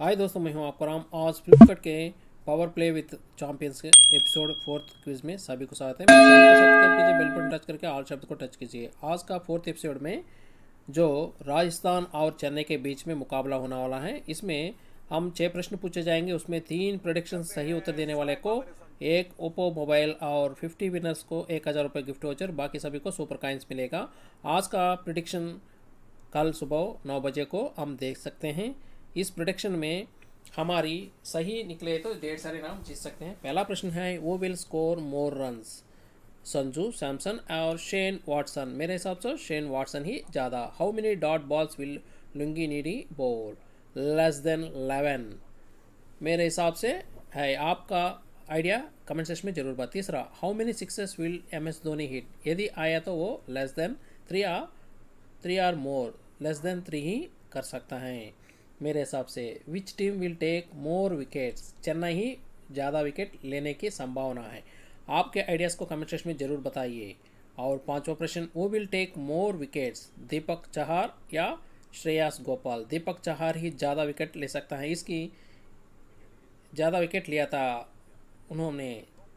हाय दोस्तों मैं हूं आपका राम आज फ्लिपकार्ट के पावर प्ले विथ चैंपियंस के एपिसोड फोर्थ क्विज में सभी को स्वागत है तो कीजिए बेल बटन टच करके आल शब्द को टच कीजिए आज का फोर्थ एपिसोड में जो राजस्थान और चेन्नई के बीच में मुकाबला होने वाला है इसमें हम छः प्रश्न पूछे जाएंगे उसमें तीन प्रोडिक्शन सही उत्तर देने वाले को एक ओप्पो मोबाइल और 50 विनर्स को एक हज़ार रुपये गिफ्ट वोचर बाकी सभी को सुपर काइंस मिलेगा आज का प्रिडिक्शन कल सुबह नौ बजे को हम देख सकते हैं इस प्रोडक्शन में हमारी सही निकले तो ढेर सारे नाम जीत सकते हैं पहला प्रश्न है who will score more runs Sanju Samson और शेन वाटसन मेरे हिसाब से शेन वाटसन ही ज़्यादा how many dot balls will Lungi Ngidi bowl less than eleven मेरे हिसाब से है आपका आइडिया कमेंट सेक्शन में जरूर बात तीसरा how many sixes will M S Dhoni hit यदि आया तो वो less than three or three or more less than three ही कर सकता है मेरे हिसाब से which team will take more wickets Chennai ही ज़्यादा विकेट लेने की संभावना है आपके आइडियाज़ को कमेंट सेक्शन में ज़रूर बताइए और पांचवा प्रश्न who will take more wickets Deepak Chahar या श्रेयास गोपाल दीपक चहार ही ज़्यादा विकेट ले सकता है इसकी ज़्यादा विकेट लिया था उन्होंने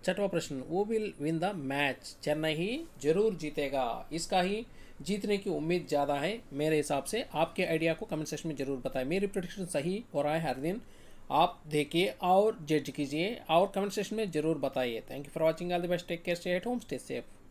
छठवा प्रश्न who will win the match Chennai ही जरूर जीतेगा इसका ही जीतने की उम्मीद ज़्यादा है मेरे हिसाब से आपके आइडिया को कमेंट सेक्शन में ज़रूर बताएं मेरी प्रोडिक्शन सही हो रहा है हर दिन आप देखिए और जज कीजिए और कमेंट सेक्शन में ज़रूर बताइए thank you for watching all the best take care stay at home stay safe